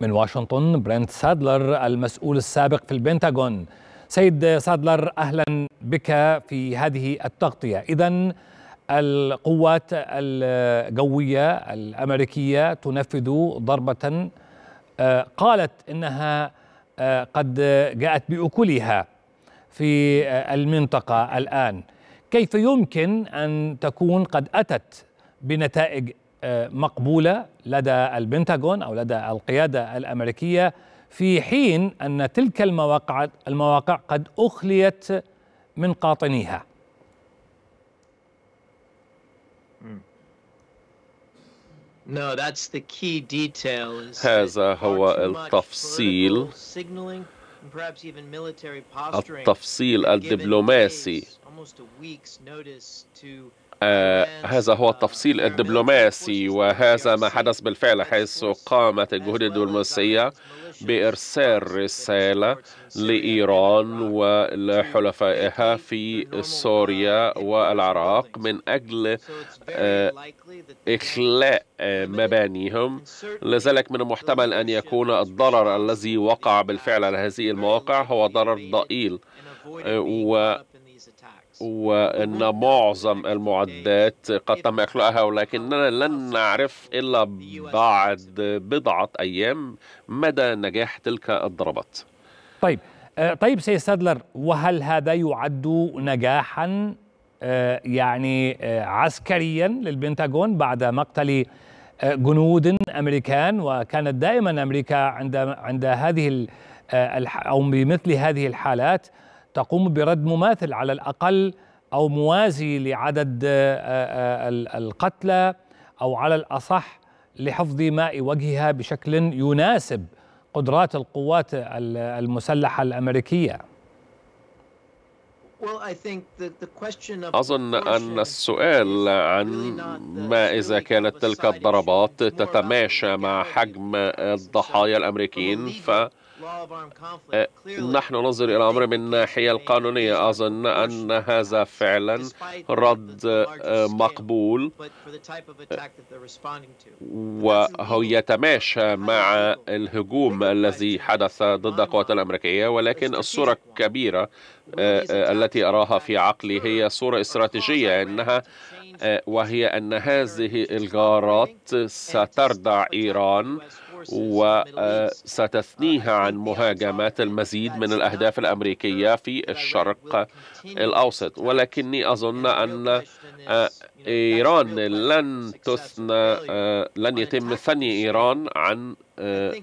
من واشنطن برنت سادلر المسؤول السابق في البنتاغون سيد سادلر أهلا بك في هذه التغطية إذا القوات الجوية الأمريكية تنفذ ضربة آه، قالت إنها آه، قد جاءت بأكلها في آه، المنطقة الآن كيف يمكن أن تكون قد أتت بنتائج مقبولة لدى البنتاغون أو لدى القيادة الأمريكية في حين أن تلك المواقع, المواقع قد أخليت من قاطنيها هذا هو التفصيل التفصيل الدبلوماسي آه، هذا هو التفصيل الدبلوماسي وهذا ما حدث بالفعل حيث قامت الجهود الدبلوماسية بإرسال رسالة لإيران ولحلفائها في سوريا والعراق من أجل آه، إخلاء مبانيهم لذلك من المحتمل أن يكون الضرر الذي وقع بالفعل على هذه المواقع هو ضرر ضئيل آه، و وأن معظم المعدات قد تم إخلاءها ولكننا لن نعرف إلا بعد بضعة أيام مدى نجاح تلك الضربات طيب آه، طيب سيد سادلر وهل هذا يعد نجاحا آه، يعني آه، عسكريا للبنتاغون بعد مقتل جنود امريكان وكانت دائما امريكا عند عند هذه او بمثل هذه الحالات تقوم برد مماثل على الأقل أو موازي لعدد آه، آه، القتلى أو على الأصح لحفظ ماء وجهها بشكل يناسب قدرات القوات المسلحة الأمريكية أظن أن السؤال عن ما إذا كانت تلك الضربات تتماشى مع حجم الضحايا الأمريكيين ف أه، نحن ننظر إلى الأمر من الناحية القانونية أظن أن هذا فعلا رد أه، مقبول أه، وهو يتماشى مع الهجوم الذي حدث ضد القوات الأمريكية ولكن الصورة الكبيرة التي أراها في عقلي هي صورة استراتيجية أنها وهي أن هذه الغارات ستردع إيران وستثنيها عن مهاجمة المزيد من الأهداف الأمريكية في الشرق الأوسط ولكني أظن أن آه، إيران لن تثنى آه، لن يتم ثني إيران عن آه،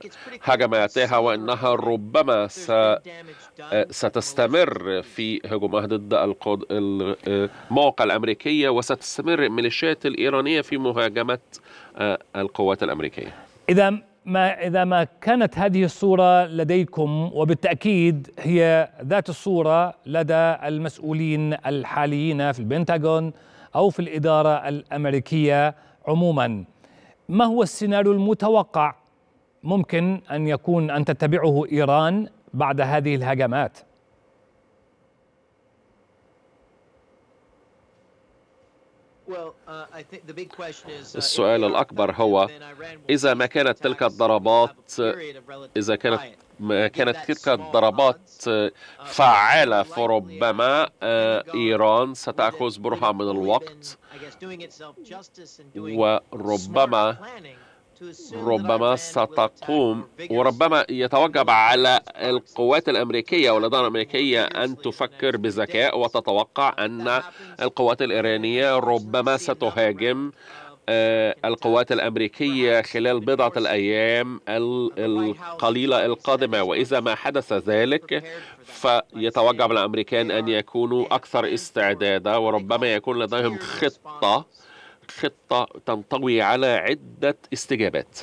هجماتها وانها ربما ستستمر في هجومها ضد الموقع الامريكيه وستستمر الميليشيات الايرانيه في مهاجمه القوات الامريكيه. اذا ما إذا ما كانت هذه الصورة لديكم وبالتأكيد هي ذات الصورة لدى المسؤولين الحاليين في البنتاغون أو في الإدارة الأمريكية عموما ما هو السيناريو المتوقع ممكن أن يكون أن تتبعه إيران بعد هذه الهجمات؟ Uh, uh, السؤال الأكبر هو إذا ما كانت تلك الضربات إذا كانت ما كانت تلك الضربات uh, فعالة فربما إيران ستأخذ برهة من الوقت وربما ربما ستقوم وربما يتوجب على القوات الأمريكية والإدارة الأمريكية أن تفكر بذكاء وتتوقع أن القوات الإيرانية ربما ستهاجم آه، القوات الأمريكية خلال بضعة الأيام القليلة القادمة وإذا ما حدث ذلك فيتوجب الأمريكان أن يكونوا أكثر استعدادا وربما يكون لديهم خطة خطه تنطوي على عده استجابات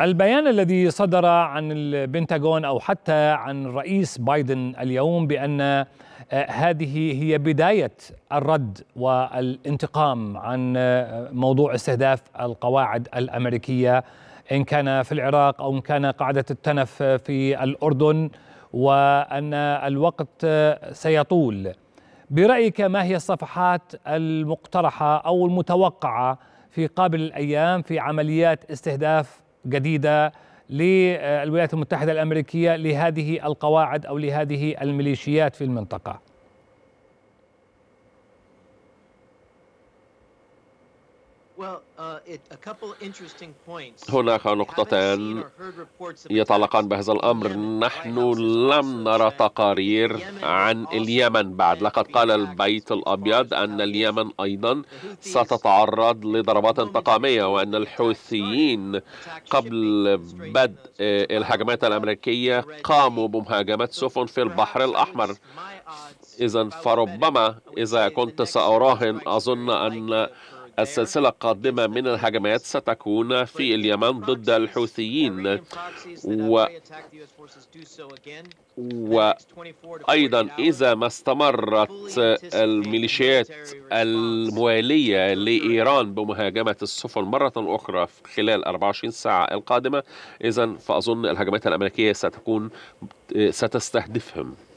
البيان الذي صدر عن البنتاغون او حتى عن الرئيس بايدن اليوم بان آه، هذه هي بدايه الرد والانتقام عن آه، موضوع استهداف القواعد الامريكيه ان كان في العراق او ان كان قاعده التنف في الاردن وان الوقت آه، سيطول برأيك ما هي الصفحات المقترحة أو المتوقعة في قابل الأيام في عمليات استهداف جديدة للولايات المتحدة الأمريكية لهذه القواعد أو لهذه الميليشيات في المنطقة؟ Uh, هناك نقطتان يتعلقان بهذا الأمر نحن لم نرى تقارير عن اليمن بعد لقد قال البيت الأبيض أن اليمن أيضا ستتعرض لضربات انتقامية وأن الحوثيين قبل بدء إيه، الهجمات الأمريكية قاموا بمهاجمة سفن في البحر الأحمر إذا فربما إذا كنت سأراهن أظن أن السلسلة القادمة من الهجمات ستكون في اليمن ضد الحوثيين و وأيضا إذا ما استمرت الميليشيات الموالية لإيران بمهاجمة السفن مرة أخرى خلال 24 ساعة القادمة إذا فأظن الهجمات الأمريكية ستكون ستستهدفهم